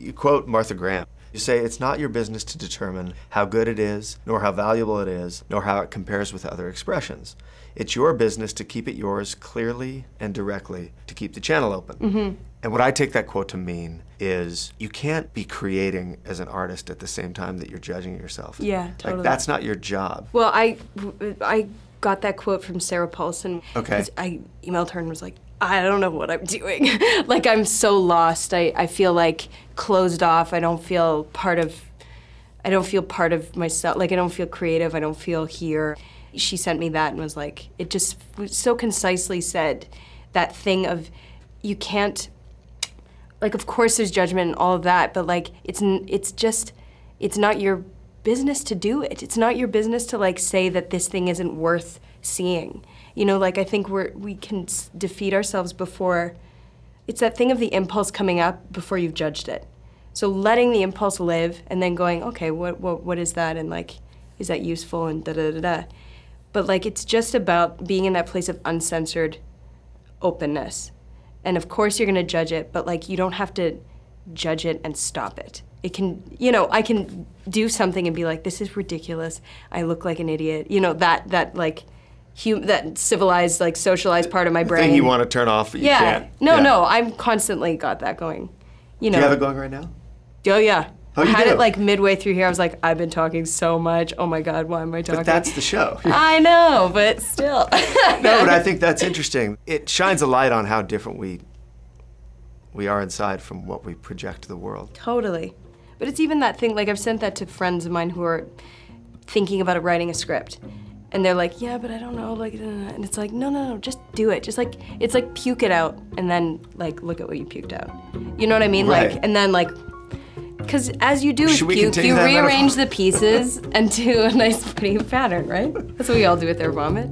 You quote Martha Graham. You say, it's not your business to determine how good it is, nor how valuable it is, nor how it compares with other expressions. It's your business to keep it yours clearly and directly, to keep the channel open. Mm -hmm. And what I take that quote to mean is you can't be creating as an artist at the same time that you're judging yourself. Yeah, totally. Like, that's not your job. Well, I, I got that quote from Sarah Paulson. Okay. I emailed her and was like, I don't know what I'm doing. like I'm so lost. I, I feel like closed off. I don't feel part of I don't feel part of myself. Like I don't feel creative. I don't feel here. She sent me that and was like, it just so concisely said that thing of you can't like of course there's judgment and all of that, but like it's it's just it's not your business to do it. It's not your business to like say that this thing isn't worth seeing. You know, like I think we we can defeat ourselves before. It's that thing of the impulse coming up before you've judged it. So letting the impulse live and then going, okay, what what what is that? And like, is that useful? And da da da da. But like, it's just about being in that place of uncensored openness. And of course, you're gonna judge it, but like, you don't have to judge it and stop it. It can, you know, I can do something and be like, this is ridiculous. I look like an idiot. You know, that, that like, hum that civilized, like socialized part of my brain. Thing you want to turn off, yeah. Can't. No, yeah. no, I'm constantly got that going. You know. Do you have it going right now? Oh yeah. Oh, I had do? it like midway through here. I was like, I've been talking so much. Oh my God, why am I talking? But that's the show. I know, but still. no, but I think that's interesting. It shines a light on how different we we are inside from what we project to the world. Totally. But it's even that thing, like I've sent that to friends of mine who are thinking about writing a script. And they're like, yeah, but I don't know, like, uh, and it's like, no, no, no, just do it. Just like, it's like puke it out and then like, look at what you puked out. You know what I mean? Right. Like, and then like, because as you do with puke, you rearrange metaphor? the pieces into a nice pretty pattern, right? That's what we all do with our vomit.